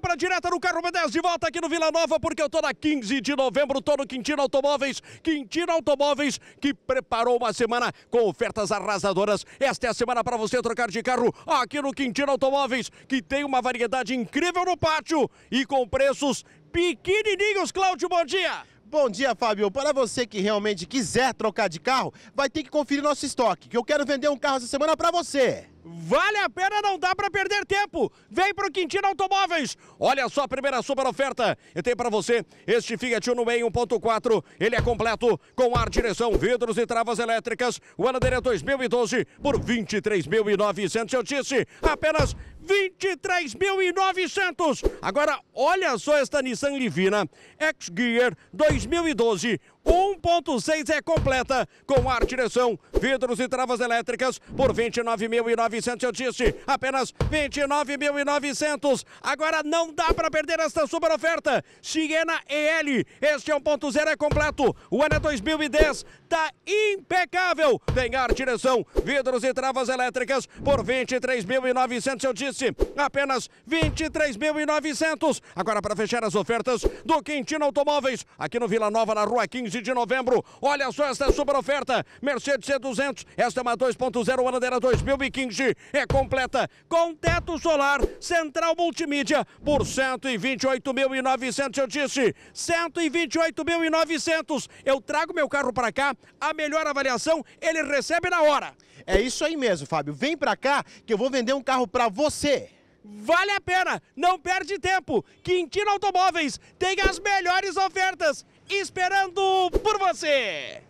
compra direta no carro B10 de volta aqui no Vila Nova, porque eu tô na 15 de novembro, tô no Quintino Automóveis. Quintino Automóveis, que preparou uma semana com ofertas arrasadoras. Esta é a semana para você trocar de carro aqui no Quintino Automóveis, que tem uma variedade incrível no pátio e com preços pequenininhos. Cláudio, bom dia! Bom dia, Fábio. Para você que realmente quiser trocar de carro, vai ter que conferir nosso estoque, que eu quero vender um carro essa semana para você. Vale a pena, não dá para perder tempo. Vem para o Quintino Automóveis. Olha só a primeira super oferta. Eu tenho para você este Fiat Uno 1.4. Ele é completo com ar, direção, vidros e travas elétricas. O ano dele é 2012 por 23.900. Eu disse apenas 23.900. Agora, olha só esta Nissan Livina X-Gear 2012. 1.6 é completa, com ar, direção, vidros e travas elétricas por 29.900, eu disse, apenas 29.900. Agora não dá para perder esta super oferta. Siena EL, este é 1.0 é completo, o ano é 2010, tá impecável. Tem ar, direção, vidros e travas elétricas por 23.900, eu disse disse, apenas 23.900. Agora para fechar as ofertas do Quintino Automóveis, aqui no Vila Nova, na rua 15 de novembro. Olha só esta super oferta, Mercedes C200, esta é uma 2.0, bandeira 2015, é completa com teto solar, central multimídia, por 128.900, eu disse, 128.900. Eu trago meu carro para cá, a melhor avaliação ele recebe na hora. É isso aí mesmo, Fábio. Vem para cá que eu vou vender um carro para você você. Vale a pena, não perde tempo. Quintino Automóveis tem as melhores ofertas esperando por você.